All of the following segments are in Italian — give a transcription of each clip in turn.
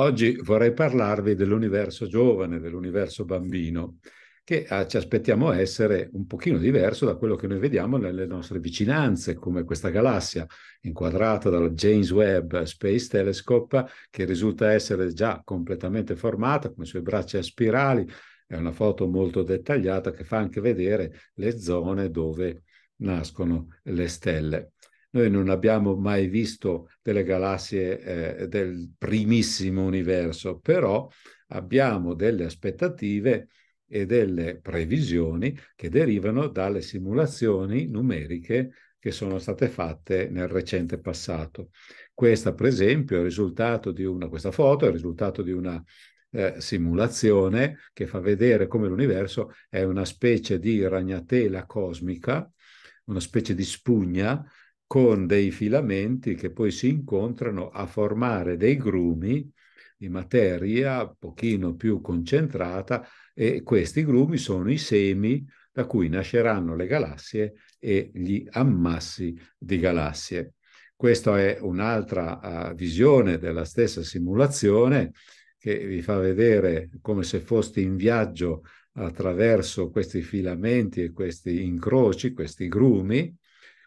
Oggi vorrei parlarvi dell'universo giovane, dell'universo bambino, che eh, ci aspettiamo essere un pochino diverso da quello che noi vediamo nelle nostre vicinanze, come questa galassia inquadrata dal James Webb Space Telescope, che risulta essere già completamente formata con i suoi bracci a spirali. È una foto molto dettagliata che fa anche vedere le zone dove nascono le stelle. Noi non abbiamo mai visto delle galassie eh, del primissimo universo, però abbiamo delle aspettative e delle previsioni che derivano dalle simulazioni numeriche che sono state fatte nel recente passato. Questa, per esempio, è risultato di una, questa foto è il risultato di una eh, simulazione che fa vedere come l'universo è una specie di ragnatela cosmica, una specie di spugna con dei filamenti che poi si incontrano a formare dei grumi di materia un pochino più concentrata e questi grumi sono i semi da cui nasceranno le galassie e gli ammassi di galassie. Questa è un'altra uh, visione della stessa simulazione che vi fa vedere come se foste in viaggio attraverso questi filamenti e questi incroci, questi grumi,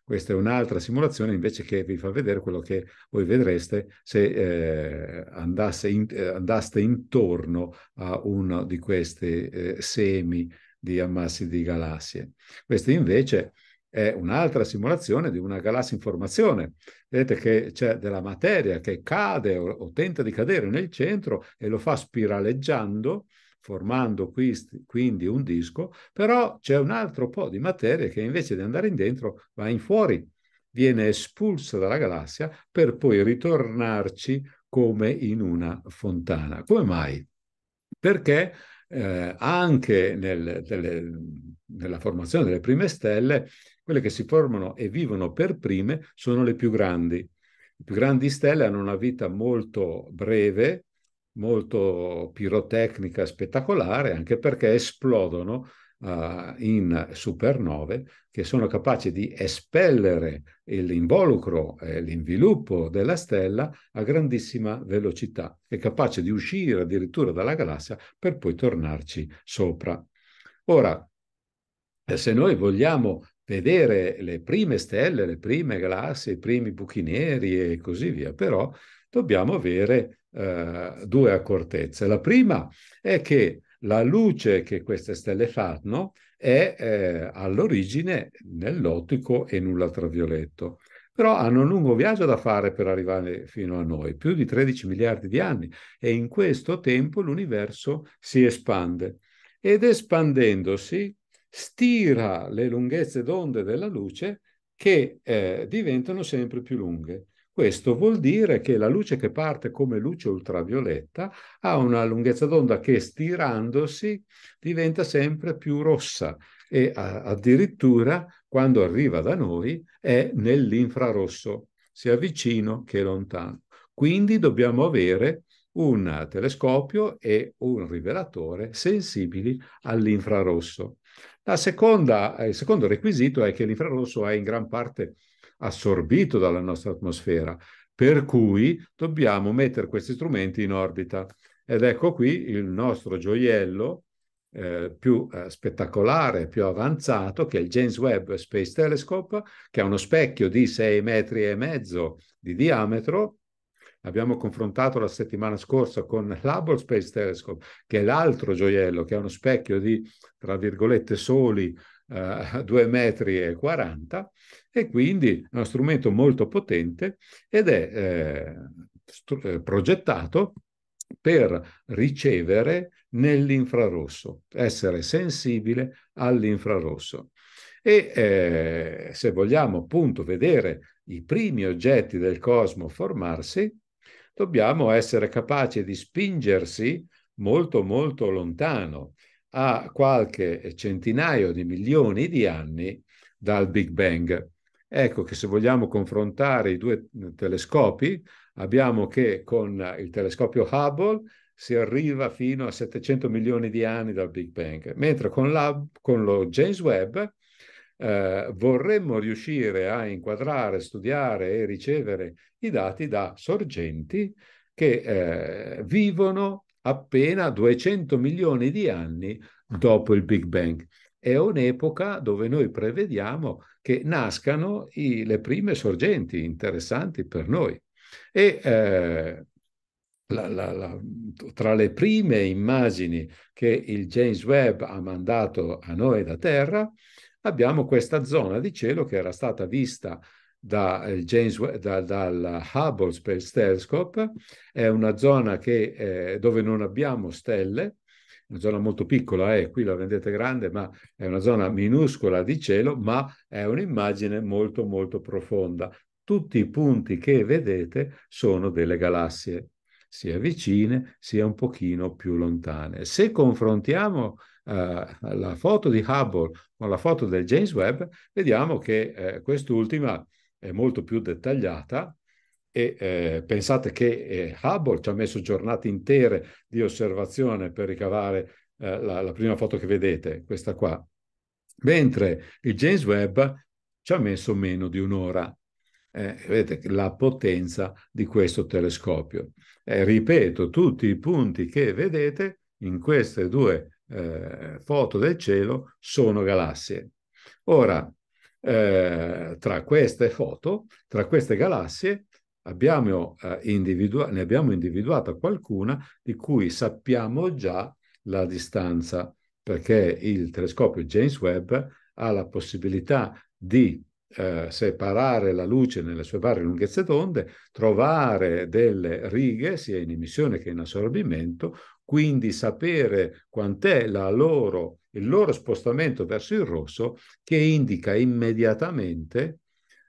questa è un'altra simulazione invece che vi fa vedere quello che voi vedreste se eh, in, eh, andaste intorno a uno di questi eh, semi di ammassi di galassie. Questa invece è un'altra simulazione di una galassia in formazione. Vedete che c'è della materia che cade o, o tenta di cadere nel centro e lo fa spiraleggiando formando quindi un disco, però c'è un altro po' di materia che invece di andare in dentro va in fuori, viene espulsa dalla galassia per poi ritornarci come in una fontana. Come mai? Perché eh, anche nel, delle, nella formazione delle prime stelle, quelle che si formano e vivono per prime sono le più grandi. Le più grandi stelle hanno una vita molto breve, molto pirotecnica, spettacolare, anche perché esplodono uh, in supernove che sono capaci di espellere l'involucro e l'inviluppo della stella a grandissima velocità, è capace di uscire addirittura dalla galassia per poi tornarci sopra. Ora, eh, se noi vogliamo vedere le prime stelle, le prime galassie, i primi buchi neri e così via, però dobbiamo avere eh, due accortezze. La prima è che la luce che queste stelle fanno è eh, all'origine nell'ottico e null'ultravioletto. Però hanno un lungo viaggio da fare per arrivare fino a noi, più di 13 miliardi di anni, e in questo tempo l'universo si espande. Ed espandendosi stira le lunghezze d'onde della luce che eh, diventano sempre più lunghe. Questo vuol dire che la luce che parte come luce ultravioletta ha una lunghezza d'onda che stirandosi diventa sempre più rossa e addirittura quando arriva da noi è nell'infrarosso, sia vicino che lontano. Quindi dobbiamo avere un telescopio e un rivelatore sensibili all'infrarosso. Seconda, il secondo requisito è che l'infrarosso è in gran parte assorbito dalla nostra atmosfera, per cui dobbiamo mettere questi strumenti in orbita. Ed ecco qui il nostro gioiello eh, più eh, spettacolare, più avanzato, che è il James Webb Space Telescope, che ha uno specchio di 6 metri e mezzo di diametro. Abbiamo confrontato la settimana scorsa con l'Hubble Space Telescope, che è l'altro gioiello, che ha uno specchio di, tra virgolette, soli eh, 2 metri e 40 e quindi è uno strumento molto potente ed è eh, eh, progettato per ricevere nell'infrarosso, essere sensibile all'infrarosso. E eh, se vogliamo appunto vedere i primi oggetti del cosmo formarsi, dobbiamo essere capaci di spingersi molto molto lontano a qualche centinaio di milioni di anni dal Big Bang. Ecco che se vogliamo confrontare i due mm, telescopi, abbiamo che con il telescopio Hubble si arriva fino a 700 milioni di anni dal Big Bang, mentre con, la, con lo James Webb eh, vorremmo riuscire a inquadrare, studiare e ricevere i dati da sorgenti che eh, vivono appena 200 milioni di anni dopo il Big Bang. È un'epoca dove noi prevediamo che nascano i, le prime sorgenti interessanti per noi. E eh, la, la, la, tra le prime immagini che il James Webb ha mandato a noi da Terra, abbiamo questa zona di cielo che era stata vista da, eh, James, da, dal Hubble Space Telescope, è una zona che, eh, dove non abbiamo stelle, una zona molto piccola, eh, qui la vedete grande, ma è una zona minuscola di cielo, ma è un'immagine molto molto profonda. Tutti i punti che vedete sono delle galassie, sia vicine sia un pochino più lontane. Se confrontiamo Uh, la foto di Hubble con la foto del James Webb, vediamo che uh, quest'ultima eh, molto più dettagliata e eh, pensate che eh, Hubble ci ha messo giornate intere di osservazione per ricavare eh, la, la, prima foto che vedete, questa qua, mentre il James Webb ci ha messo meno di un'ora. Eh, vedete la potenza di questo telescopio. Eh, ripeto, tutti i punti che vedete in queste due foto del cielo sono galassie. Ora, eh, tra queste foto, tra queste galassie, abbiamo, eh, individua- ne abbiamo individuata qualcuna di cui sappiamo già la distanza, perché il telescopio James Webb ha la possibilità di eh, separare la luce nelle sue varie lunghezze d'onde, trovare delle righe sia in emissione che in assorbimento, quindi sapere quant'è la loro il loro spostamento verso il rosso che indica immediatamente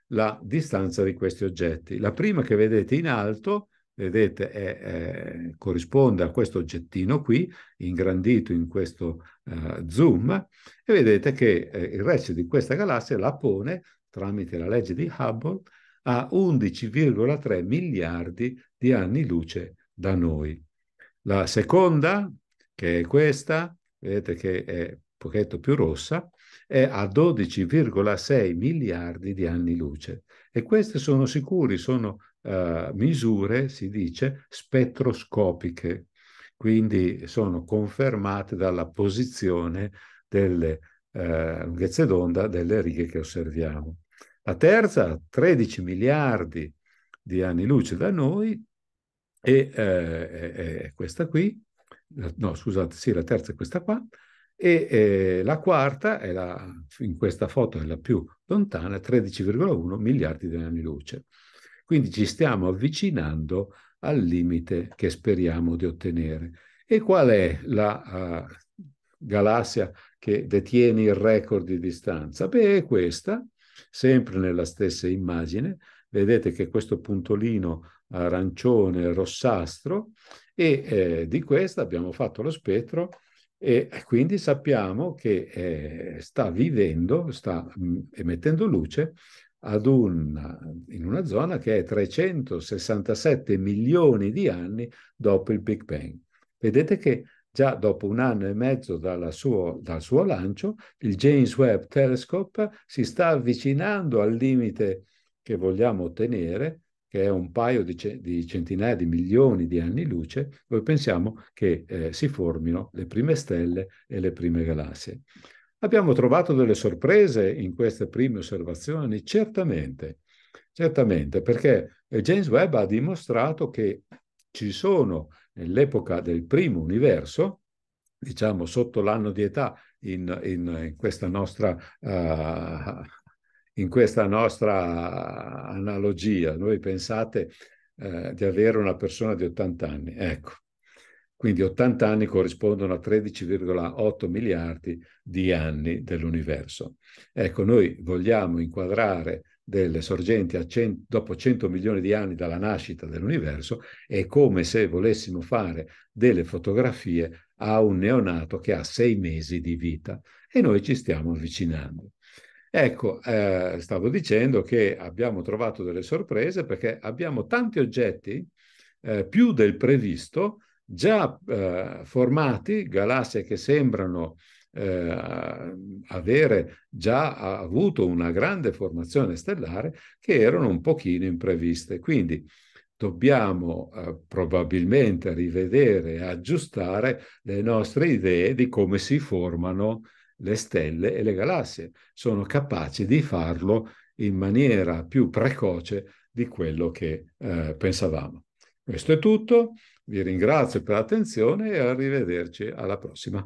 la distanza di questi oggetti. La prima che vedete in alto, vedete, è, è, corrisponde a questo oggettino qui, ingrandito in questo uh, zoom, e vedete che eh, il resto di questa galassia la pone, tramite la legge di Hubble, a 11,3 miliardi di anni luce da noi. La seconda, che è questa, vedete che è un pochetto più rossa, è a 12,6 miliardi di anni luce. E queste sono sicuri, sono uh, misure, si dice, spettroscopiche, quindi sono confermate dalla posizione delle eh, lunghezze d'onda delle righe che osserviamo. La terza, 13 miliardi di anni luce da noi, e eh, è questa qui, no scusate, sì, la terza è questa qua, e eh, la quarta, è la, in questa foto è la più lontana, 13,1 miliardi di anni luce. Quindi ci stiamo avvicinando al limite che speriamo di ottenere. E qual è la uh, galassia che detiene il record di distanza? Beh, è questa, sempre nella stessa immagine. Vedete che questo puntolino arancione rossastro e eh, di questa abbiamo fatto lo spettro e eh, quindi sappiamo che eh, sta vivendo, sta mm, emettendo luce una, in una zona che è 367 milioni di anni dopo il Big Bang. Vedete che già dopo un anno e mezzo suo, dal suo lancio, il James Webb Telescope si sta avvicinando al limite che vogliamo ottenere che è un paio di, ce- di centinaia di milioni di anni luce, noi pensiamo che eh, si formino le prime stelle e le prime galassie. Abbiamo trovato delle sorprese in queste prime osservazioni? Certamente, certamente, perché eh, James Webb ha dimostrato che ci sono nell'epoca del primo universo, diciamo sotto l'anno di età in, in, in questa nostra uh, in questa nostra analogia. Noi pensate eh, di avere una persona di 80 anni, ecco. Quindi 80 anni corrispondono a 13,8 miliardi di anni dell'universo. Ecco, noi vogliamo inquadrare delle sorgenti cento, dopo 100 milioni di anni dalla nascita dell'universo è come se volessimo fare delle fotografie a un neonato che ha sei mesi di vita e noi ci stiamo avvicinando. Ecco, eh, stavo dicendo che abbiamo trovato delle sorprese perché abbiamo tanti oggetti, eh, più del previsto, già eh, formati, galassie che sembrano eh, avere già avuto una grande formazione stellare che erano un pochino impreviste. Quindi dobbiamo eh, probabilmente rivedere e aggiustare le nostre idee di come si formano le stelle e le galassie, sono capaci di farlo in maniera più precoce di quello che eh, pensavamo. Questo è tutto, vi ringrazio per l'attenzione e arrivederci alla prossima.